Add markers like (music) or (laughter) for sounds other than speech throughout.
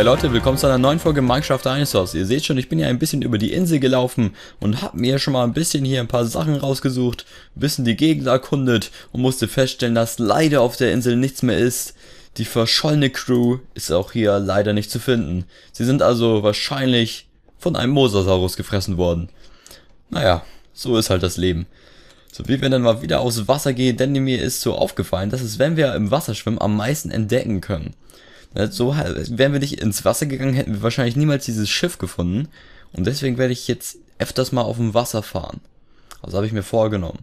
Hey Leute, willkommen zu einer neuen Folge Minecraft Dinosaurs. Ihr seht schon, ich bin ja ein bisschen über die Insel gelaufen und habe mir schon mal ein bisschen hier ein paar Sachen rausgesucht, ein bisschen die Gegend erkundet und musste feststellen, dass leider auf der Insel nichts mehr ist. Die verschollene Crew ist auch hier leider nicht zu finden. Sie sind also wahrscheinlich von einem Mosasaurus gefressen worden. Naja, so ist halt das Leben. So wie wir dann mal wieder aus Wasser gehen, denn mir ist so aufgefallen, dass es, wenn wir im Wasser schwimmen, am meisten entdecken können. So wären wir nicht ins Wasser gegangen, hätten wir wahrscheinlich niemals dieses Schiff gefunden. Und deswegen werde ich jetzt öfters mal auf dem Wasser fahren. Also habe ich mir vorgenommen.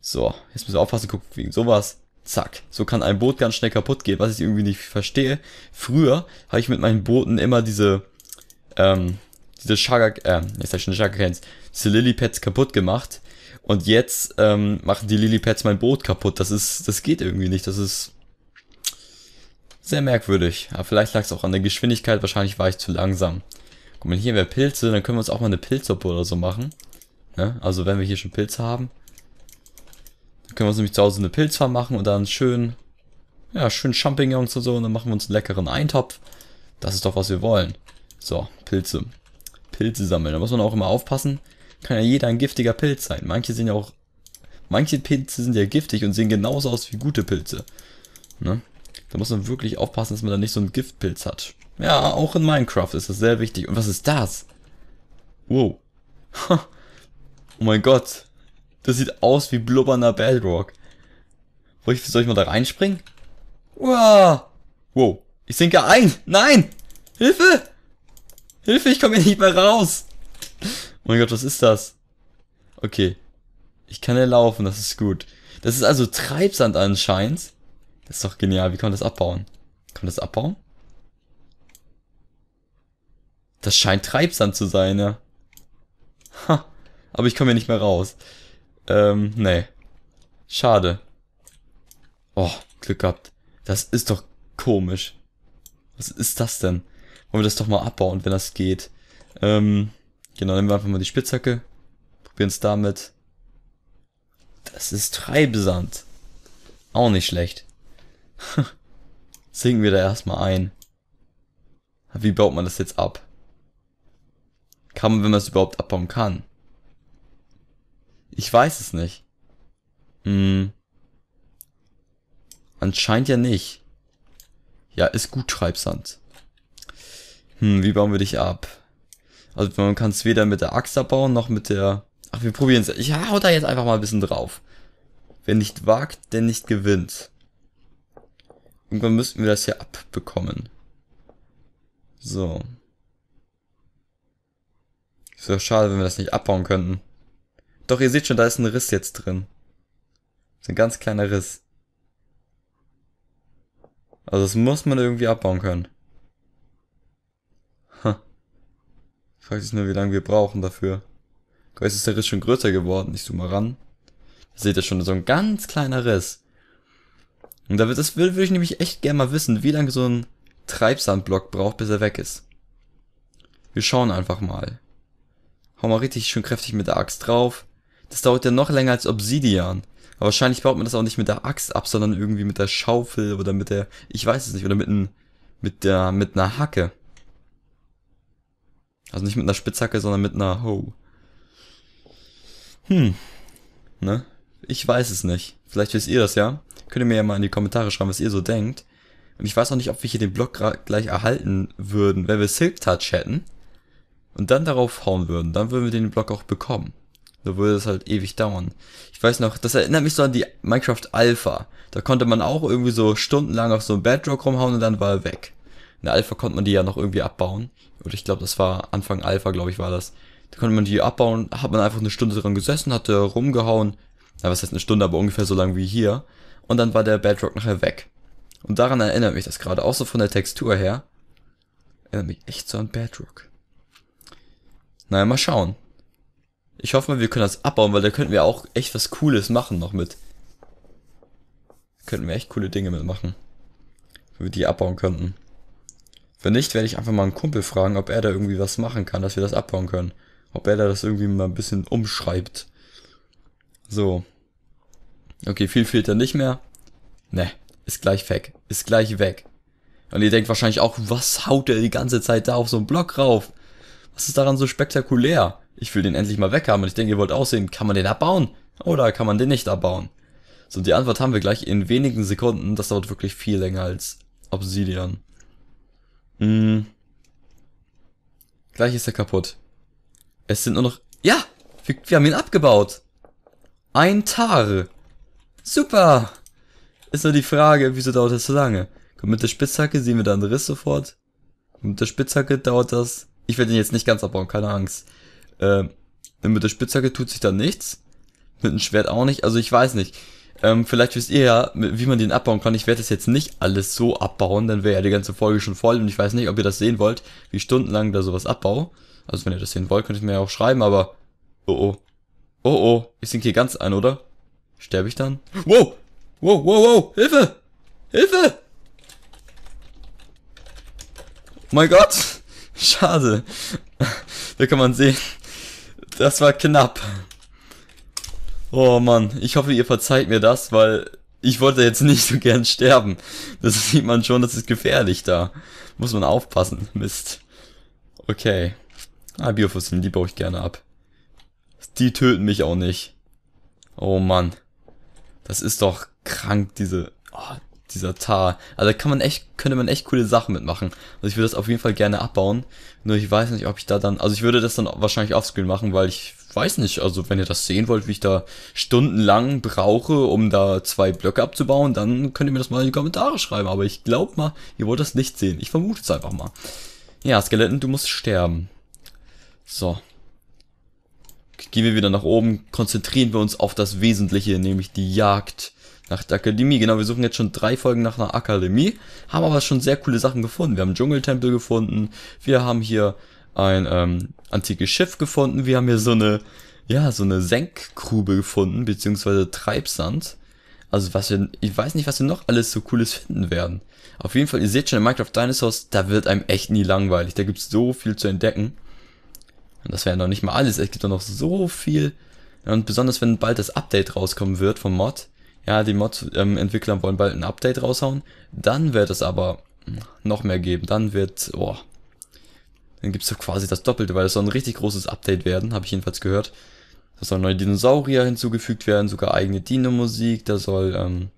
So, jetzt müssen wir aufpassen, guck, wegen sowas. Zack. So kann ein Boot ganz schnell kaputt gehen, was ich irgendwie nicht verstehe. Früher habe ich mit meinen Booten immer diese, ähm, diese Chaga, äh, ich sag ich schon Chaga-Cans, diese Lilipads kaputt gemacht. Und jetzt, ähm, machen die Lilipads mein Boot kaputt. Das ist, das geht irgendwie nicht. Das ist, sehr merkwürdig, aber vielleicht lag es auch an der Geschwindigkeit, wahrscheinlich war ich zu langsam. Guck mal, hier wäre Pilze, dann können wir uns auch mal eine Pilzsuppe oder so machen. Ne? Also wenn wir hier schon Pilze haben. Dann können wir uns nämlich zu Hause eine Pilzfarm machen und dann schön, ja, schön Champignons und so und dann machen wir uns einen leckeren Eintopf. Das ist doch, was wir wollen. So, Pilze. Pilze sammeln, da muss man auch immer aufpassen. Kann ja jeder ein giftiger Pilz sein. Manche sind ja auch, manche Pilze sind ja giftig und sehen genauso aus wie gute Pilze. Ne? Da muss man wirklich aufpassen, dass man da nicht so einen Giftpilz hat. Ja, auch in Minecraft ist das sehr wichtig. Und was ist das? Wow. oh mein Gott. Das sieht aus wie blubbernder Bedrock. Soll ich, soll ich mal da reinspringen? Wow. Wow. Ich sinke ein. Nein. Hilfe. Hilfe, ich komme hier nicht mehr raus. Oh mein Gott, was ist das? Okay. Ich kann ja laufen, das ist gut. Das ist also Treibsand anscheinend. Das ist doch genial. Wie kann man das abbauen? Kann man das abbauen? Das scheint Treibsand zu sein, ja. Ha. Aber ich komme hier nicht mehr raus. Ähm, nee. Schade. Oh, Glück gehabt. Das ist doch komisch. Was ist das denn? Wollen wir das doch mal abbauen, wenn das geht. Ähm, genau, nehmen wir einfach mal die Spitzhacke. Probieren es damit. Das ist Treibsand. Auch nicht schlecht. (laughs) Singen wir da erstmal ein. Wie baut man das jetzt ab? Kann man, wenn man es überhaupt abbauen kann? Ich weiß es nicht. Hm. Anscheinend ja nicht. Ja, ist gut, Treibsand. Hm, wie bauen wir dich ab? Also man kann es weder mit der Axt abbauen, noch mit der... Ach, wir probieren es. Ich hau da jetzt einfach mal ein bisschen drauf. Wer nicht wagt, der nicht gewinnt. Irgendwann müssten wir das hier abbekommen. So. Ist doch schade, wenn wir das nicht abbauen könnten. Doch, ihr seht schon, da ist ein Riss jetzt drin. Das ist ein ganz kleiner Riss. Also das muss man irgendwie abbauen können. Ha. Fragt sich nur, wie lange wir brauchen dafür. Guck, Jetzt ist der Riss schon größer geworden. Ich zoome mal ran. Da seht ihr schon, so ein ganz kleiner Riss. Und da wird, das würde, würde ich nämlich echt gerne mal wissen, wie lange so ein Treibsandblock braucht, bis er weg ist. Wir schauen einfach mal. Hau mal richtig schön kräftig mit der Axt drauf. Das dauert ja noch länger als Obsidian. Aber wahrscheinlich baut man das auch nicht mit der Axt ab, sondern irgendwie mit der Schaufel oder mit der, ich weiß es nicht, oder mit, ein, mit der, mit einer Hacke. Also nicht mit einer Spitzhacke, sondern mit einer Ho. Hm. Ne? Ich weiß es nicht. Vielleicht wisst ihr das ja. Könnt ihr mir ja mal in die Kommentare schreiben, was ihr so denkt. Und ich weiß auch nicht, ob wir hier den Block gleich erhalten würden, wenn wir Silk Touch hätten und dann darauf hauen würden. Dann würden wir den Block auch bekommen. Da würde es halt ewig dauern. Ich weiß noch, das erinnert mich so an die Minecraft Alpha. Da konnte man auch irgendwie so stundenlang auf so einem Bedrock rumhauen und dann war er weg. In der Alpha konnte man die ja noch irgendwie abbauen. Oder ich glaube, das war Anfang Alpha, glaube ich, war das. Da konnte man die abbauen, hat man einfach eine Stunde dran gesessen, hat rumgehauen. Na, was heißt eine Stunde, aber ungefähr so lang wie hier und dann war der Bedrock nachher weg. Und daran erinnert mich das gerade, auch so von der Textur her. Erinnert mich echt so an Bedrock. Naja, mal schauen. Ich hoffe mal, wir können das abbauen, weil da könnten wir auch echt was Cooles machen noch mit. könnten wir echt coole Dinge mitmachen. Wenn wir die abbauen könnten. Wenn nicht, werde ich einfach mal einen Kumpel fragen, ob er da irgendwie was machen kann, dass wir das abbauen können. Ob er da das irgendwie mal ein bisschen umschreibt. So. Okay, viel fehlt da nicht mehr. Ne, ist gleich weg. Ist gleich weg. Und ihr denkt wahrscheinlich auch, was haut der die ganze Zeit da auf so einen Block rauf? Was ist daran so spektakulär? Ich will den endlich mal weg haben und ich denke, ihr wollt aussehen, kann man den abbauen? Oder kann man den nicht abbauen? So, die Antwort haben wir gleich in wenigen Sekunden. Das dauert wirklich viel länger als Obsidian. Hm. Gleich ist er kaputt. Es sind nur noch... Ja! Wir, wir haben ihn abgebaut! Ein Tar! Super! Ist nur die Frage, wieso dauert das so lange? Kommt mit der Spitzhacke, sehen wir da einen Riss sofort. Und mit der Spitzhacke dauert das... Ich werde den jetzt nicht ganz abbauen, keine Angst. Ähm, mit der Spitzhacke tut sich da nichts. Mit dem Schwert auch nicht, also ich weiß nicht. Ähm, vielleicht wisst ihr ja, wie man den abbauen kann. Ich werde das jetzt nicht alles so abbauen, dann wäre ja die ganze Folge schon voll und ich weiß nicht, ob ihr das sehen wollt, wie stundenlang da sowas abbau. Also wenn ihr das sehen wollt, könnt ihr mir ja auch schreiben, aber... Oh oh. Oh oh, ich sink hier ganz ein, oder? Sterbe ich dann? Wow! Wow, wow, wow! Hilfe! Hilfe! Oh mein Gott! (laughs) Schade. Da kann man sehen. Das war knapp. Oh Mann, ich hoffe, ihr verzeiht mir das, weil ich wollte jetzt nicht so gern sterben. Das (laughs) sieht man schon, das ist gefährlich da. Muss man aufpassen. Mist. Okay. Ah, Biofossilien, die baue ich gerne ab. Die töten mich auch nicht. Oh Mann. Das ist doch krank, diese, oh, dieser Tar. Also kann man echt, könnte man echt coole Sachen mitmachen. Also ich würde das auf jeden Fall gerne abbauen. Nur ich weiß nicht, ob ich da dann, also ich würde das dann wahrscheinlich offscreen machen, weil ich weiß nicht, also wenn ihr das sehen wollt, wie ich da stundenlang brauche, um da zwei Blöcke abzubauen, dann könnt ihr mir das mal in die Kommentare schreiben. Aber ich glaub mal, ihr wollt das nicht sehen. Ich vermute es einfach mal. Ja, Skeletten, du musst sterben. So gehen wir wieder nach oben, konzentrieren wir uns auf das Wesentliche, nämlich die Jagd nach der Akademie. Genau, wir suchen jetzt schon drei Folgen nach einer Akademie, haben aber schon sehr coole Sachen gefunden. Wir haben Dschungeltempel gefunden, wir haben hier ein ähm, antikes Schiff gefunden, wir haben hier so eine, ja, so eine Senkgrube gefunden, beziehungsweise Treibsand. Also was wir, ich weiß nicht, was wir noch alles so cooles finden werden. Auf jeden Fall, ihr seht schon in Minecraft Dinosaurs, da wird einem echt nie langweilig. Da gibt's so viel zu entdecken. Und das wäre noch nicht mal alles. Es gibt doch noch so viel. Und besonders wenn bald das Update rauskommen wird vom Mod. Ja, die Mod-Entwickler ähm, wollen bald ein Update raushauen. Dann wird es aber noch mehr geben. Dann wird, boah, dann gibt's doch quasi das Doppelte, weil es soll ein richtig großes Update werden, habe ich jedenfalls gehört. Da sollen neue Dinosaurier hinzugefügt werden, sogar eigene Dino-Musik, da soll ähm,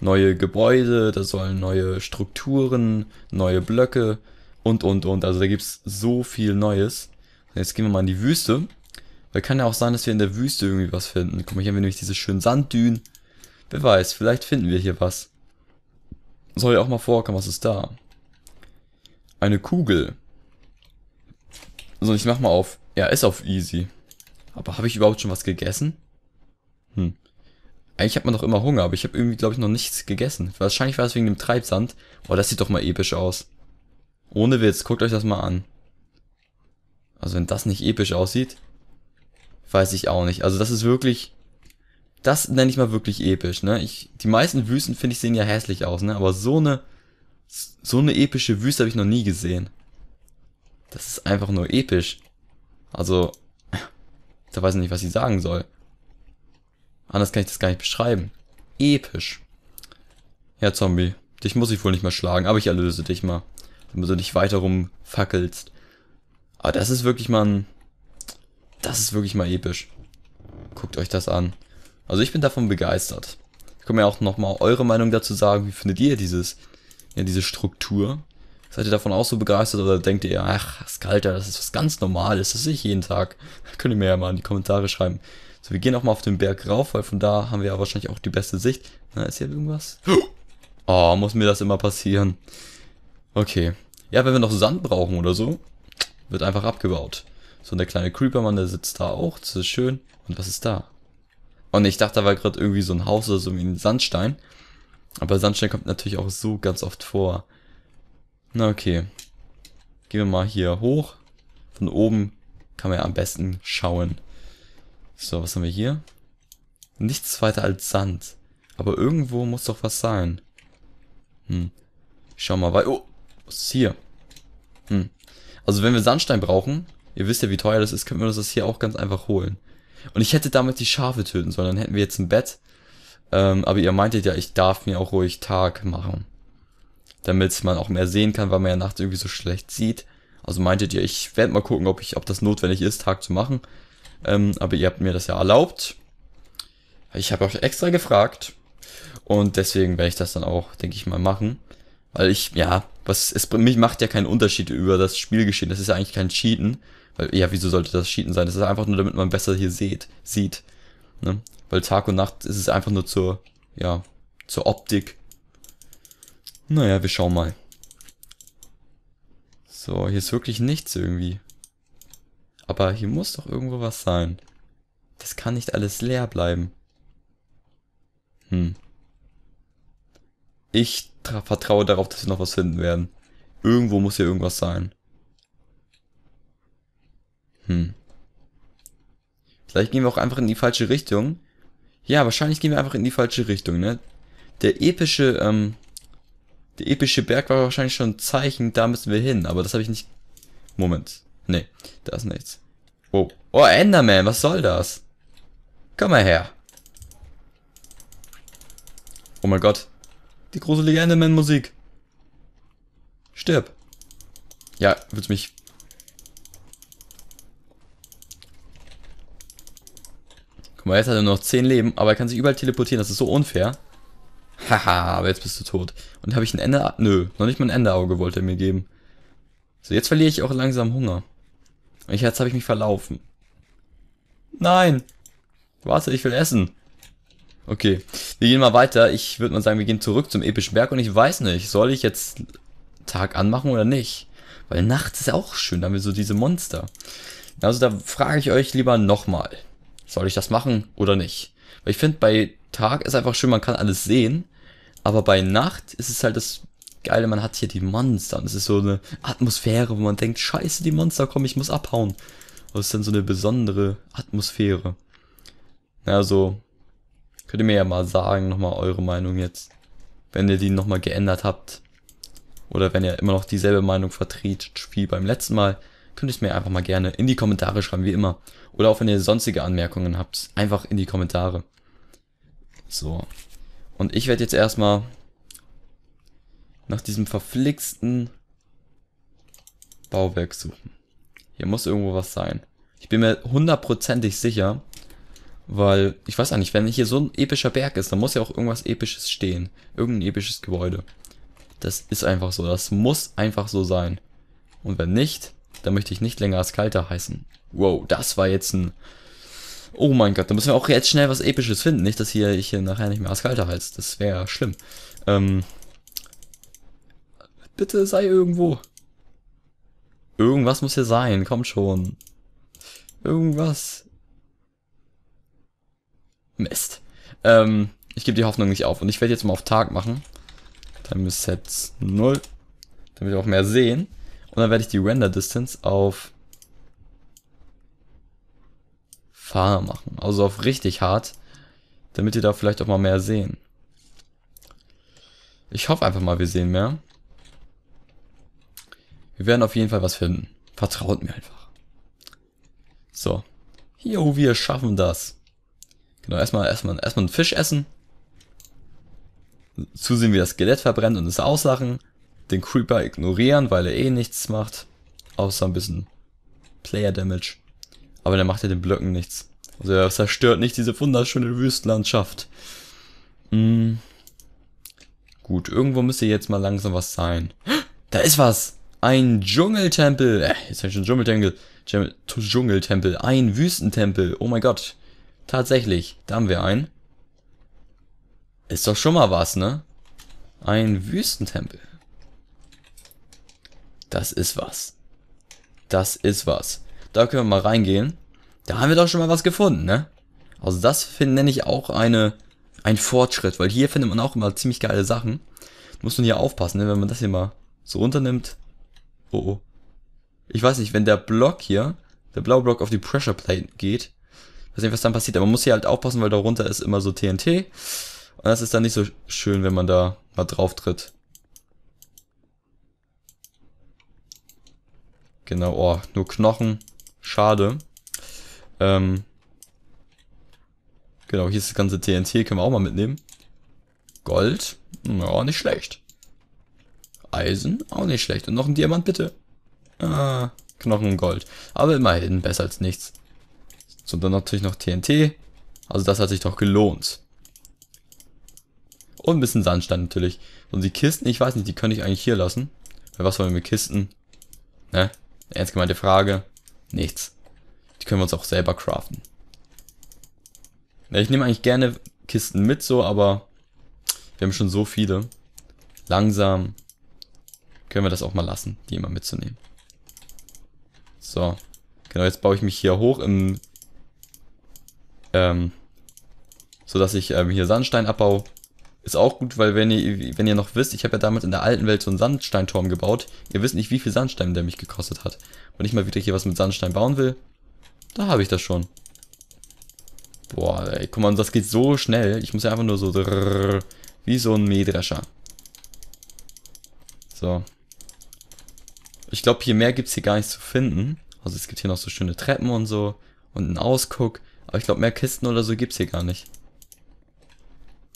neue Gebäude, da sollen neue Strukturen, neue Blöcke und und und. Also da gibt's so viel Neues. Jetzt gehen wir mal in die Wüste. Weil kann ja auch sein, dass wir in der Wüste irgendwie was finden. Guck mal, hier haben wir nämlich diese schönen Sanddünen. Wer weiß, vielleicht finden wir hier was. Soll ja auch mal vorkommen, was ist da? Eine Kugel. So, ich mach mal auf. Ja, ist auf easy. Aber habe ich überhaupt schon was gegessen? Hm. Eigentlich hat man doch immer Hunger, aber ich habe irgendwie, glaube ich, noch nichts gegessen. Wahrscheinlich war es wegen dem Treibsand. Boah, das sieht doch mal episch aus. Ohne Witz, guckt euch das mal an. Also wenn das nicht episch aussieht, weiß ich auch nicht. Also das ist wirklich, das nenne ich mal wirklich episch, ne? Ich, die meisten Wüsten, finde ich, sehen ja hässlich aus, ne? Aber so eine, so eine epische Wüste habe ich noch nie gesehen. Das ist einfach nur episch. Also, da weiß ich nicht, was ich sagen soll. Anders kann ich das gar nicht beschreiben. Episch. Ja, Zombie, dich muss ich wohl nicht mehr schlagen, aber ich erlöse dich mal, damit du dich weiter rumfackelst. Aber das ist wirklich mal ein, das ist wirklich mal episch. Guckt euch das an. Also ich bin davon begeistert. Ich kann mir auch nochmal eure Meinung dazu sagen. Wie findet ihr dieses, ja, diese Struktur? Seid ihr davon auch so begeistert oder denkt ihr, ach, Skalter, das ist was ganz Normales, das sehe ich jeden Tag. (laughs) könnt ihr mir ja mal in die Kommentare schreiben. So, wir gehen auch mal auf den Berg rauf, weil von da haben wir ja wahrscheinlich auch die beste Sicht. Na, ist hier irgendwas? (gasps) Oh, muss mir das immer passieren. Okay. Ja, wenn wir noch Sand brauchen oder so, wird einfach abgebaut. So der kleine Creepermann, der sitzt da auch, das ist schön. Und was ist da? Und ich dachte, da war gerade irgendwie so ein Haus oder so wie ein Sandstein. Aber Sandstein kommt natürlich auch so ganz oft vor. Na okay. Gehen wir mal hier hoch. Von oben kann man ja am besten schauen. So, was haben wir hier? Nichts weiter als Sand. Aber irgendwo muss doch was sein. Hm. Ich schau mal, weil... Oh, was ist hier? Hm. Also wenn wir Sandstein brauchen, ihr wisst ja, wie teuer das ist, können wir uns das hier auch ganz einfach holen. Und ich hätte damit die Schafe töten sollen, dann hätten wir jetzt ein Bett. Ähm, aber ihr meintet ja, ich darf mir auch ruhig Tag machen. Damit man auch mehr sehen kann, weil man ja nachts irgendwie so schlecht sieht. Also meintet ihr, ich werde mal gucken, ob, ich, ob das notwendig ist, Tag zu machen. Ähm, aber ihr habt mir das ja erlaubt. Ich habe euch extra gefragt. Und deswegen werde ich das dann auch, denke ich mal, machen. Weil ich, ja, was es mich macht ja keinen Unterschied über das Spielgeschehen. Das ist ja eigentlich kein Cheaten, weil ja wieso sollte das Cheaten sein? Das ist einfach nur, damit man besser hier sieht, sieht, ne? Weil Tag und Nacht ist es einfach nur zur ja zur Optik. Naja, wir schauen mal. So, hier ist wirklich nichts irgendwie. Aber hier muss doch irgendwo was sein. Das kann nicht alles leer bleiben. Hm. Ich vertraue darauf, dass wir noch was finden werden. Irgendwo muss hier irgendwas sein. Hm. Vielleicht gehen wir auch einfach in die falsche Richtung. Ja, wahrscheinlich gehen wir einfach in die falsche Richtung, ne? Der epische, ähm, der epische Berg war wahrscheinlich schon ein Zeichen, da müssen wir hin, aber das habe ich nicht... Moment. Nee, da ist nichts. Oh. Oh, Enderman, was soll das? Komm mal her. Oh mein Gott. Die gruselige Enderman-Musik. Stirb. Ja, willst mich... Guck mal, jetzt hat er nur noch 10 Leben, aber er kann sich überall teleportieren. Das ist so unfair. Haha, (laughs) aber jetzt bist du tot. Und habe ich ein Ende... Nö, noch nicht mal ein Enderauge wollte er mir geben. So, jetzt verliere ich auch langsam Hunger. Und jetzt habe ich mich verlaufen. Nein! Warte, ich will essen. Okay, wir gehen mal weiter. Ich würde mal sagen, wir gehen zurück zum epischen Berg und ich weiß nicht, soll ich jetzt Tag anmachen oder nicht? Weil nachts ist auch schön, da haben wir so diese Monster. Also da frage ich euch lieber nochmal, soll ich das machen oder nicht? Weil ich finde, bei Tag ist einfach schön, man kann alles sehen, aber bei Nacht ist es halt das Geile, man hat hier die Monster und es ist so eine Atmosphäre, wo man denkt, scheiße, die Monster kommen, ich muss abhauen. Und es ist dann so eine besondere Atmosphäre. Also, Könnt ihr mir ja mal sagen, nochmal eure Meinung jetzt. Wenn ihr die nochmal geändert habt. Oder wenn ihr immer noch dieselbe Meinung vertretet wie beim letzten Mal, könnt ihr es mir einfach mal gerne in die Kommentare schreiben, wie immer. Oder auch wenn ihr sonstige Anmerkungen habt, einfach in die Kommentare. So. Und ich werde jetzt erstmal nach diesem verflixten Bauwerk suchen. Hier muss irgendwo was sein. Ich bin mir hundertprozentig sicher, weil, ich weiß auch nicht, wenn hier so ein epischer Berg ist, dann muss ja auch irgendwas Episches stehen. Irgendein episches Gebäude. Das ist einfach so. Das muss einfach so sein. Und wenn nicht, dann möchte ich nicht länger als Kalter heißen. Wow, das war jetzt ein... Oh mein Gott, da müssen wir auch jetzt schnell was Episches finden. Nicht, dass hier ich hier nachher nicht mehr als Kalter heiße. Das wäre schlimm. Ähm, bitte sei irgendwo. Irgendwas muss hier sein, komm schon. Irgendwas. Mist. Ähm, ich gebe die Hoffnung nicht auf. Und ich werde jetzt mal auf Tag machen. Time ist Set 0. Damit wir auch mehr sehen. Und dann werde ich die Render Distance auf Farm machen. Also auf richtig hart. Damit ihr da vielleicht auch mal mehr sehen. Ich hoffe einfach mal, wir sehen mehr. Wir werden auf jeden Fall was finden. Vertraut mir einfach. So. Jo, wir schaffen das. Genau, erstmal, erstmal, erstmal einen Fisch essen. Zusehen, wie das Skelett verbrennt und es auslachen. Den Creeper ignorieren, weil er eh nichts macht. Außer ein bisschen Player Damage. Aber der macht ja den Blöcken nichts. Also er zerstört nicht diese wunderschöne Wüstenlandschaft. Hm. Gut, irgendwo müsste jetzt mal langsam was sein. Da ist was! Ein Dschungeltempel! Äh, jetzt habe ich schon Dschungeltempel. Dschungeltempel. Ein Wüstentempel. Oh mein Gott. Tatsächlich, da haben wir einen. Ist doch schon mal was, ne? Ein Wüstentempel. Das ist was. Das ist was. Da können wir mal reingehen. Da haben wir doch schon mal was gefunden, ne? Also das finde, ich auch eine, ein Fortschritt, weil hier findet man auch immer ziemlich geile Sachen. Muss man hier aufpassen, ne? wenn man das hier mal so runternimmt. Oh, oh. Ich weiß nicht, wenn der Block hier, der blaue Block auf die Pressure Plate geht, weiß nicht, was dann passiert. Aber man muss hier halt aufpassen, weil darunter ist immer so TNT. Und das ist dann nicht so schön, wenn man da mal drauf tritt. Genau, oh, nur Knochen. Schade. Ähm, genau, hier ist das ganze TNT, können wir auch mal mitnehmen. Gold, ja, nicht schlecht. Eisen, auch nicht schlecht. Und noch ein Diamant, bitte. Ah, Knochen und Gold. Aber immerhin, besser als nichts. So, dann natürlich noch TNT. Also das hat sich doch gelohnt. Und ein bisschen Sandstein natürlich. Und die Kisten, ich weiß nicht, die könnte ich eigentlich hier lassen. Weil was wollen wir mit Kisten? Ne? Ernst gemeinte Frage. Nichts. Die können wir uns auch selber craften. Ich nehme eigentlich gerne Kisten mit so, aber wir haben schon so viele. Langsam können wir das auch mal lassen, die immer mitzunehmen. So. Genau, jetzt baue ich mich hier hoch im ähm, sodass ich ähm, hier Sandstein abbaue. Ist auch gut, weil wenn ihr, wenn ihr noch wisst, ich habe ja damals in der alten Welt so einen Sandsteinturm gebaut. Ihr wisst nicht, wie viel Sandstein der mich gekostet hat. Wenn ich mal wieder hier was mit Sandstein bauen will, da habe ich das schon. Boah, ey, guck mal, das geht so schnell. Ich muss ja einfach nur so wie so ein Mähdrescher. So. Ich glaube, hier mehr gibt es hier gar nicht zu finden. Also es gibt hier noch so schöne Treppen und so und einen Ausguck. Aber ich glaube, mehr Kisten oder so gibt es hier gar nicht.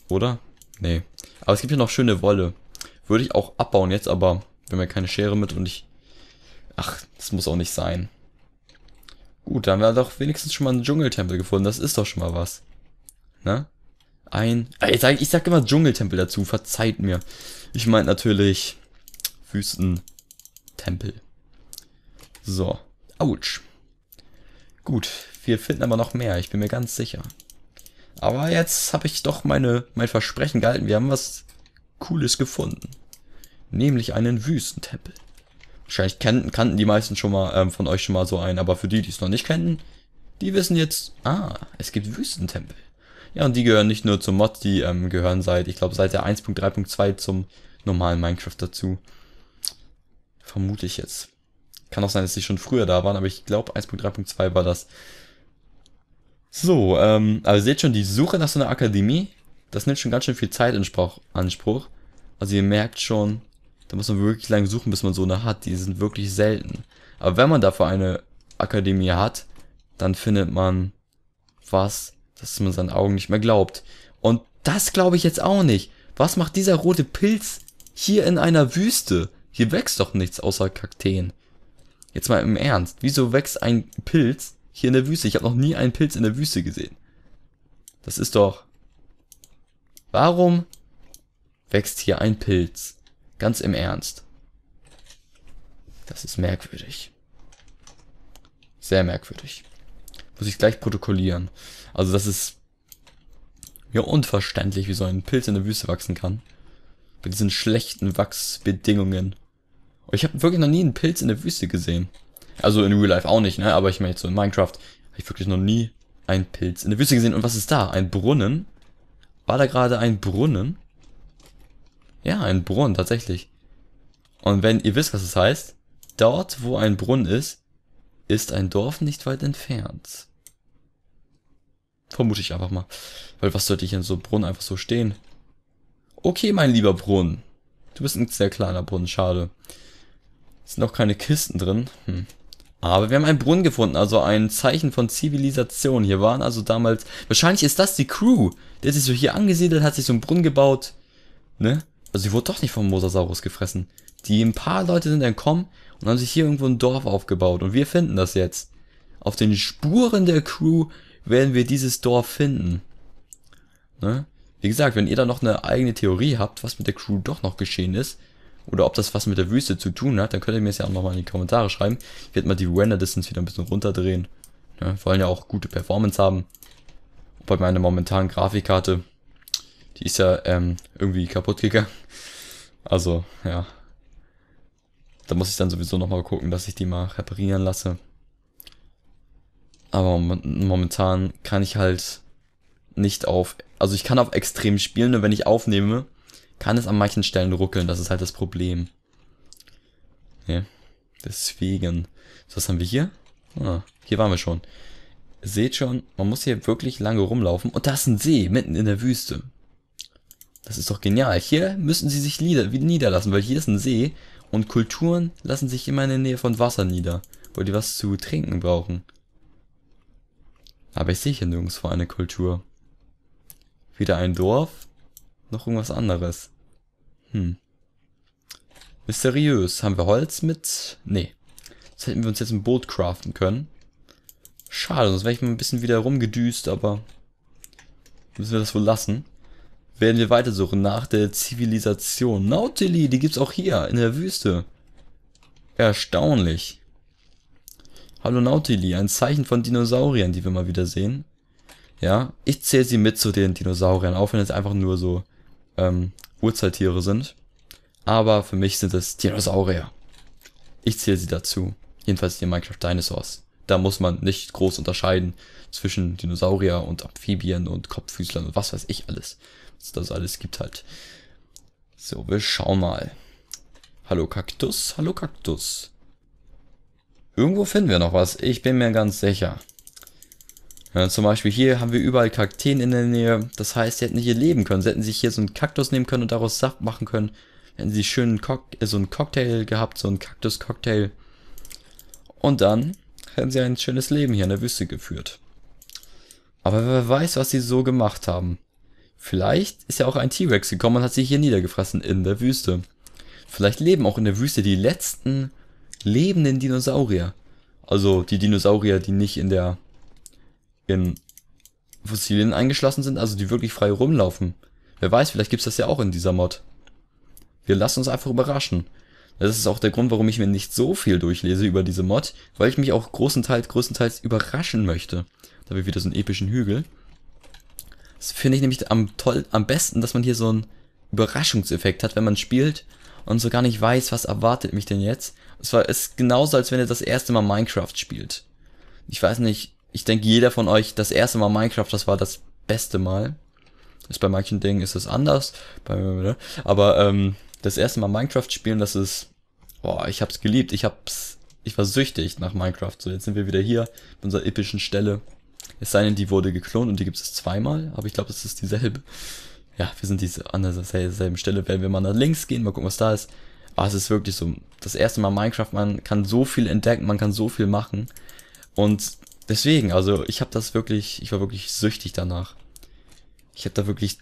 Oder? Nee. Aber es gibt hier noch schöne Wolle. Würde ich auch abbauen jetzt, aber wir haben ja keine Schere mit und ich... Ach, das muss auch nicht sein. Gut, dann haben wir doch wenigstens schon mal einen Dschungeltempel gefunden. Das ist doch schon mal was. Ne? Ein... Äh, ich sag, ich sag immer Dschungeltempel dazu. Verzeiht mir. Ich meine natürlich... Wüstentempel. So. Autsch. Gut. Wir finden aber noch mehr, ich bin mir ganz sicher. Aber jetzt habe ich doch meine, mein Versprechen gehalten. Wir haben was Cooles gefunden. Nämlich einen Wüstentempel. Wahrscheinlich kannten, kannten die meisten schon mal ähm, von euch schon mal so einen, aber für die, die es noch nicht kennen, die wissen jetzt, ah, es gibt Wüstentempel. Ja, und die gehören nicht nur zum Mod, die ähm, gehören seit, ich glaube, seit der 1.3.2 zum normalen Minecraft dazu. Vermute ich jetzt. Kann auch sein, dass die schon früher da waren, aber ich glaube, 1.3.2 war das so, ähm, aber ihr seht schon, die Suche nach so einer Akademie, das nimmt schon ganz schön viel Zeit in Anspruch. Also ihr merkt schon, da muss man wirklich lange suchen, bis man so eine hat. Die sind wirklich selten. Aber wenn man dafür eine Akademie hat, dann findet man was, dass man seinen Augen nicht mehr glaubt. Und das glaube ich jetzt auch nicht. Was macht dieser rote Pilz hier in einer Wüste? Hier wächst doch nichts außer Kakteen. Jetzt mal im Ernst. Wieso wächst ein Pilz hier in der Wüste. Ich habe noch nie einen Pilz in der Wüste gesehen. Das ist doch... Warum wächst hier ein Pilz? Ganz im Ernst. Das ist merkwürdig. Sehr merkwürdig. Muss ich gleich protokollieren. Also das ist mir unverständlich, wie so ein Pilz in der Wüste wachsen kann. Bei diesen schlechten Wachsbedingungen. ich habe wirklich noch nie einen Pilz in der Wüste gesehen. Also in Real Life auch nicht, ne? Aber ich meine jetzt so in Minecraft habe ich wirklich noch nie einen Pilz in der Wüste gesehen. Und was ist da? Ein Brunnen? War da gerade ein Brunnen? Ja, ein Brunnen, tatsächlich. Und wenn ihr wisst, was das heißt, dort, wo ein Brunnen ist, ist ein Dorf nicht weit entfernt. Vermute ich einfach mal. Weil was sollte ich in so einem Brunnen einfach so stehen? Okay, mein lieber Brunnen. Du bist ein sehr kleiner Brunnen, schade. Sind noch keine Kisten drin. Hm. Aber wir haben einen Brunnen gefunden, also ein Zeichen von Zivilisation. Hier waren also damals, wahrscheinlich ist das die Crew, der sich so hier angesiedelt hat, sich so einen Brunnen gebaut, ne? Also sie wurde doch nicht vom Mosasaurus gefressen. Die ein paar Leute sind entkommen und haben sich hier irgendwo ein Dorf aufgebaut und wir finden das jetzt. Auf den Spuren der Crew werden wir dieses Dorf finden. Ne? Wie gesagt, wenn ihr da noch eine eigene Theorie habt, was mit der Crew doch noch geschehen ist, oder ob das was mit der Wüste zu tun hat, dann könnt ihr mir es ja auch nochmal in die Kommentare schreiben. Ich werde mal die Render Distance wieder ein bisschen runterdrehen. Ja, wir wollen ja auch gute Performance haben. Und bei meiner momentanen Grafikkarte, die ist ja ähm, irgendwie kaputt gegangen. Also, ja. Da muss ich dann sowieso nochmal gucken, dass ich die mal reparieren lasse. Aber momentan kann ich halt nicht auf, also ich kann auf extrem spielen, nur wenn ich aufnehme, kann es an manchen Stellen ruckeln, das ist halt das Problem. Ja, deswegen. Was haben wir hier? Ah, hier waren wir schon. Seht schon, man muss hier wirklich lange rumlaufen. Und da ist ein See, mitten in der Wüste. Das ist doch genial. Hier müssen sie sich niederlassen, weil hier ist ein See. Und Kulturen lassen sich immer in der Nähe von Wasser nieder, weil die was zu trinken brauchen. Aber ich sehe hier nirgends vor eine Kultur. Wieder ein Dorf. Noch irgendwas anderes. Hm. Mysteriös. Haben wir Holz mit? Nee. Das hätten wir uns jetzt ein Boot craften können. Schade, sonst wäre ich mal ein bisschen wieder rumgedüst, aber müssen wir das wohl lassen. Werden wir weitersuchen nach der Zivilisation. Nautili, die gibt's auch hier in der Wüste. Erstaunlich. Hallo Nautili, ein Zeichen von Dinosauriern, die wir mal wieder sehen. Ja, ich zähle sie mit zu den Dinosauriern, auch wenn es einfach nur so ähm, Urzeittiere sind. Aber für mich sind es Dinosaurier. Ich zähle sie dazu. Jedenfalls die Minecraft Dinosaurs. Da muss man nicht groß unterscheiden zwischen Dinosaurier und Amphibien und Kopffüßlern und was weiß ich alles. Was das alles gibt halt. So, wir schauen mal. Hallo Kaktus, hallo Kaktus. Irgendwo finden wir noch was, ich bin mir ganz sicher zum Beispiel hier haben wir überall Kakteen in der Nähe. Das heißt, sie hätten hier leben können. Sie hätten sich hier so einen Kaktus nehmen können und daraus Saft machen können. Hätten sie schön äh, so einen Cocktail gehabt, so einen Kaktus-Cocktail. Und dann hätten sie ein schönes Leben hier in der Wüste geführt. Aber wer weiß, was sie so gemacht haben. Vielleicht ist ja auch ein T-Rex gekommen und hat sich hier niedergefressen in der Wüste. Vielleicht leben auch in der Wüste die letzten lebenden Dinosaurier. Also die Dinosaurier, die nicht in der in Fossilien eingeschlossen sind, also die wirklich frei rumlaufen. Wer weiß, vielleicht gibt's das ja auch in dieser Mod. Wir lassen uns einfach überraschen. Das ist auch der Grund, warum ich mir nicht so viel durchlese über diese Mod, weil ich mich auch großenteils, größtenteils überraschen möchte. Da habe ich wieder so einen epischen Hügel. Das finde ich nämlich am toll, am besten, dass man hier so einen Überraschungseffekt hat, wenn man spielt und so gar nicht weiß, was erwartet mich denn jetzt. Es war, ist genauso, als wenn ihr das erste Mal Minecraft spielt. Ich weiß nicht, ich denke, jeder von euch, das erste Mal Minecraft, das war das beste Mal. Ist bei manchen Dingen ist es anders, bei, aber ähm, das erste Mal Minecraft spielen, das ist, boah, ich hab's geliebt, ich hab's, ich war süchtig nach Minecraft. So, jetzt sind wir wieder hier, an unserer epischen Stelle. Es sei denn, die wurde geklont und die gibt es zweimal, aber ich glaube, das ist dieselbe. Ja, wir sind diese, an derselben Stelle, werden wir mal nach links gehen, mal gucken, was da ist. Aber ah, es ist wirklich so, das erste Mal Minecraft, man kann so viel entdecken, man kann so viel machen. Und Deswegen, also ich habe das wirklich, ich war wirklich süchtig danach. Ich habe da wirklich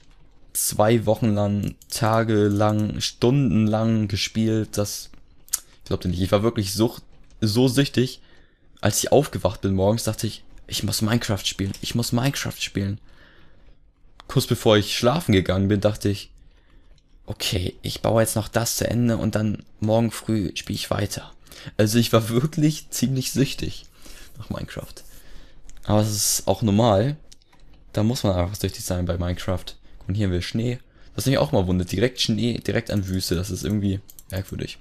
zwei Wochen lang, Tage lang, Stunden lang gespielt. Das glaubt ihr nicht. Ich war wirklich sucht, so süchtig. Als ich aufgewacht bin morgens, dachte ich, ich muss Minecraft spielen. Ich muss Minecraft spielen. Kurz bevor ich schlafen gegangen bin, dachte ich, okay, ich baue jetzt noch das zu Ende und dann morgen früh spiele ich weiter. Also ich war wirklich ziemlich süchtig nach Minecraft. Aber es ist auch normal. Da muss man einfach süchtig sein bei Minecraft. Und hier haben wir Schnee. Was mich auch mal wundert, direkt Schnee, direkt an Wüste. Das ist irgendwie merkwürdig.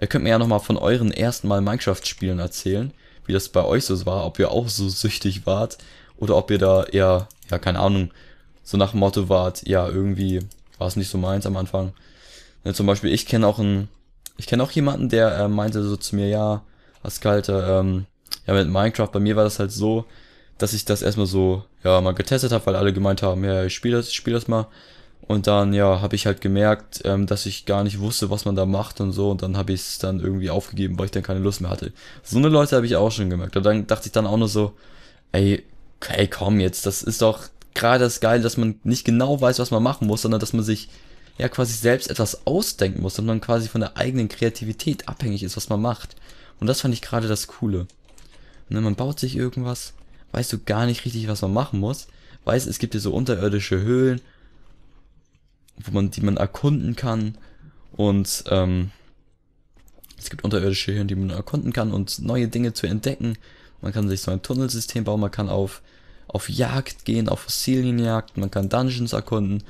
Ihr könnt mir ja nochmal von euren ersten Mal Minecraft-Spielen erzählen, wie das bei euch so war, ob ihr auch so süchtig wart oder ob ihr da eher, ja, keine Ahnung, so nach Motto wart, ja, irgendwie war es nicht so meins am Anfang. Ne, zum Beispiel, ich kenne auch einen, ich kenne auch jemanden, der äh, meinte so zu mir, ja, was kalte, ähm, ja, mit Minecraft, bei mir war das halt so, dass ich das erstmal so, ja, mal getestet habe, weil alle gemeint haben, ja, ich spiele das, ich spiele das mal. Und dann, ja, habe ich halt gemerkt, ähm, dass ich gar nicht wusste, was man da macht und so. Und dann habe ich es dann irgendwie aufgegeben, weil ich dann keine Lust mehr hatte. So eine Leute habe ich auch schon gemerkt. Und dann dachte ich dann auch nur so, ey, ey, komm jetzt, das ist doch gerade das Geile, dass man nicht genau weiß, was man machen muss, sondern dass man sich ja quasi selbst etwas ausdenken muss und man quasi von der eigenen Kreativität abhängig ist, was man macht. Und das fand ich gerade das Coole. Ne, man baut sich irgendwas weißt du gar nicht richtig, was man machen muss. Weißt, es gibt ja so unterirdische Höhlen, wo man, die man erkunden kann. Und ähm, es gibt unterirdische Höhlen, die man erkunden kann und neue Dinge zu entdecken. Man kann sich so ein Tunnelsystem bauen, man kann auf, auf Jagd gehen, auf Fossilienjagd, man kann Dungeons erkunden.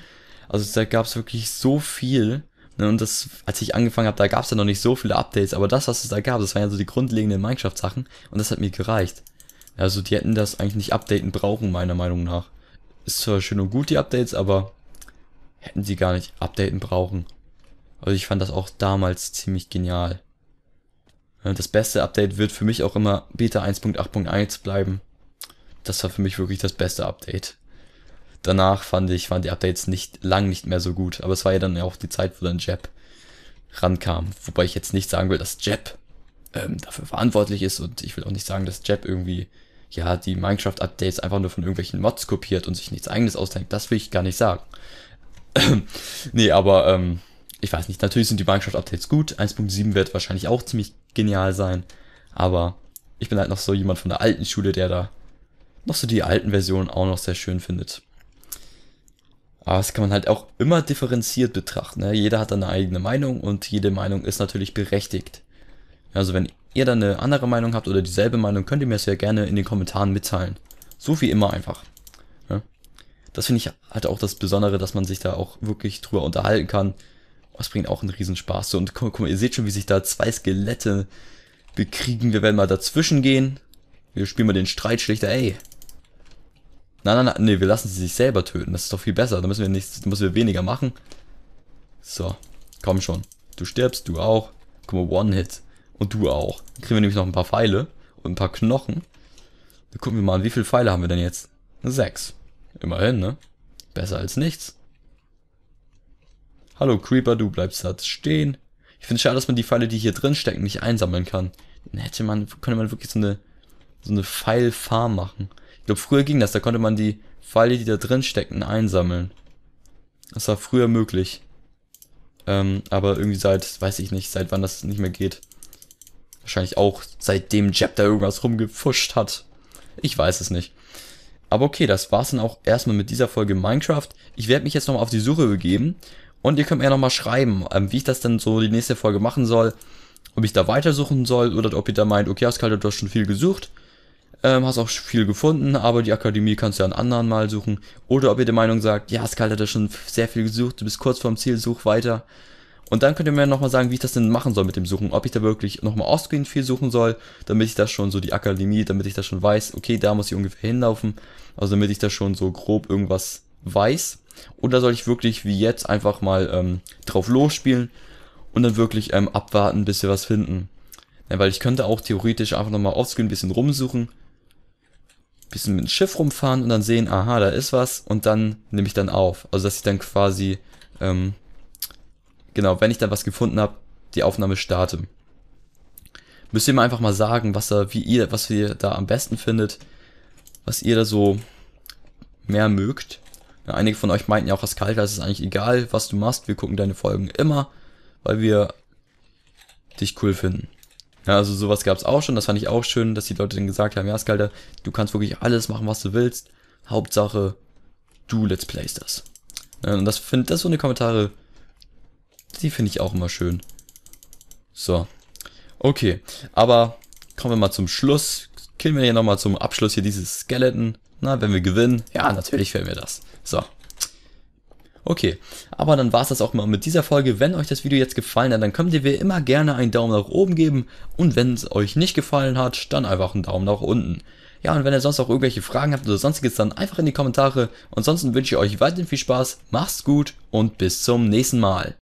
Also da gab es wirklich so viel. Ne? Und das, als ich angefangen habe, da gab es ja noch nicht so viele Updates, aber das, was es da gab, das waren ja so die grundlegenden Minecraft-Sachen und das hat mir gereicht. Also die hätten das eigentlich nicht updaten brauchen, meiner Meinung nach. Ist zwar schön und gut, die Updates, aber hätten sie gar nicht updaten brauchen. Also ich fand das auch damals ziemlich genial. Äh, das beste Update wird für mich auch immer Beta 1.8.1 bleiben. Das war für mich wirklich das beste Update. Danach fand ich, waren die Updates nicht, lang nicht mehr so gut. Aber es war ja dann auch die Zeit, wo dann Jab rankam. Wobei ich jetzt nicht sagen will, dass Jab ähm, dafür verantwortlich ist. Und ich will auch nicht sagen, dass Jeb irgendwie ja die Minecraft-Updates einfach nur von irgendwelchen Mods kopiert und sich nichts eigenes ausdenkt. Das will ich gar nicht sagen. (clears throat) nee, aber ähm, ich weiß nicht. Natürlich sind die Minecraft-Updates gut. 1.7 wird wahrscheinlich auch ziemlich genial sein. Aber ich bin halt noch so jemand von der alten Schule, der da noch so die alten Versionen auch noch sehr schön findet. Aber das kann man halt auch immer differenziert betrachten. Ne? Jeder hat eine eigene Meinung und jede Meinung ist natürlich berechtigt. Also wenn ihr dann eine andere Meinung habt oder dieselbe Meinung, könnt ihr mir das ja gerne in den Kommentaren mitteilen. So wie immer einfach. Ja? Das finde ich halt auch das Besondere, dass man sich da auch wirklich drüber unterhalten kann. Das bringt auch einen Riesenspaß. So, und guck, mal, ihr seht schon, wie sich da zwei Skelette bekriegen. Wir werden mal dazwischen gehen. Wir spielen mal den Streitschlichter, ey. Nein, nein, nein, nee, wir lassen sie sich selber töten. Das ist doch viel besser. Da müssen wir nichts, da müssen wir weniger machen. So, komm schon. Du stirbst, du auch. Guck mal, One-Hit. Und du auch. Dann kriegen wir nämlich noch ein paar Pfeile und ein paar Knochen. Dann gucken wir mal an, wie viele Pfeile haben wir denn jetzt? Sechs. Immerhin, ne? Besser als nichts. Hallo Creeper, du bleibst da stehen. Ich finde es schade, dass man die Pfeile, die hier drin stecken, nicht einsammeln kann. Dann hätte man, könnte man wirklich so eine, so eine Pfeilfarm machen. Ich glaube, früher ging das, da konnte man die Pfeile, die da drin steckten, einsammeln. Das war früher möglich. Ähm, aber irgendwie seit, weiß ich nicht, seit wann das nicht mehr geht. Wahrscheinlich auch seitdem Jeb da irgendwas rumgefuscht hat. Ich weiß es nicht. Aber okay, das war's dann auch erstmal mit dieser Folge Minecraft. Ich werde mich jetzt nochmal auf die Suche begeben. Und ihr könnt mir ja nochmal schreiben, ähm, wie ich das dann so die nächste Folge machen soll. Ob ich da weitersuchen soll oder ob ihr da meint, okay, Ascal, du hast schon viel gesucht. Ähm, hast auch viel gefunden, aber die Akademie kannst du ja an anderen Mal suchen. Oder ob ihr der Meinung sagt, ja, Ascal hat da schon sehr viel gesucht, du bist kurz vorm Ziel, such weiter. Und dann könnt ihr mir nochmal sagen, wie ich das denn machen soll mit dem Suchen. Ob ich da wirklich nochmal offscreen viel suchen soll, damit ich das schon so die Akademie, damit ich das schon weiß, okay, da muss ich ungefähr hinlaufen. Also damit ich da schon so grob irgendwas weiß. Oder soll ich wirklich wie jetzt einfach mal ähm, drauf losspielen und dann wirklich ähm, abwarten, bis wir was finden. Ja, weil ich könnte auch theoretisch einfach nochmal offscreen ein bisschen rumsuchen, bisschen mit dem Schiff rumfahren und dann sehen, aha, da ist was und dann nehme ich dann auf. Also dass ich dann quasi ähm, genau, wenn ich dann was gefunden habe, die Aufnahme starte. Müsst ihr mir einfach mal sagen, was da, wie ihr, was ihr da am besten findet, was ihr da so mehr mögt. Ja, einige von euch meinten ja auch, als Kalter ist es eigentlich egal, was du machst. Wir gucken deine Folgen immer, weil wir dich cool finden. Ja, also sowas gab es auch schon, das fand ich auch schön, dass die Leute dann gesagt haben, ja, Skalter, du kannst wirklich alles machen, was du willst. Hauptsache, du let's plays das. Ja, und das finde das so eine Kommentare die finde ich auch immer schön. So. Okay, aber kommen wir mal zum Schluss. Killen wir hier nochmal zum Abschluss hier dieses Skeleton. Na, wenn wir gewinnen, ja, natürlich werden wir das. So. Okay, aber dann war es das auch mal mit dieser Folge. Wenn euch das Video jetzt gefallen hat, dann könnt ihr mir immer gerne einen Daumen nach oben geben. Und wenn es euch nicht gefallen hat, dann einfach einen Daumen nach unten. Ja, und wenn ihr sonst auch irgendwelche Fragen habt oder sonstiges, dann einfach in die Kommentare. Ansonsten wünsche ich euch weiterhin viel Spaß, macht's gut und bis zum nächsten Mal.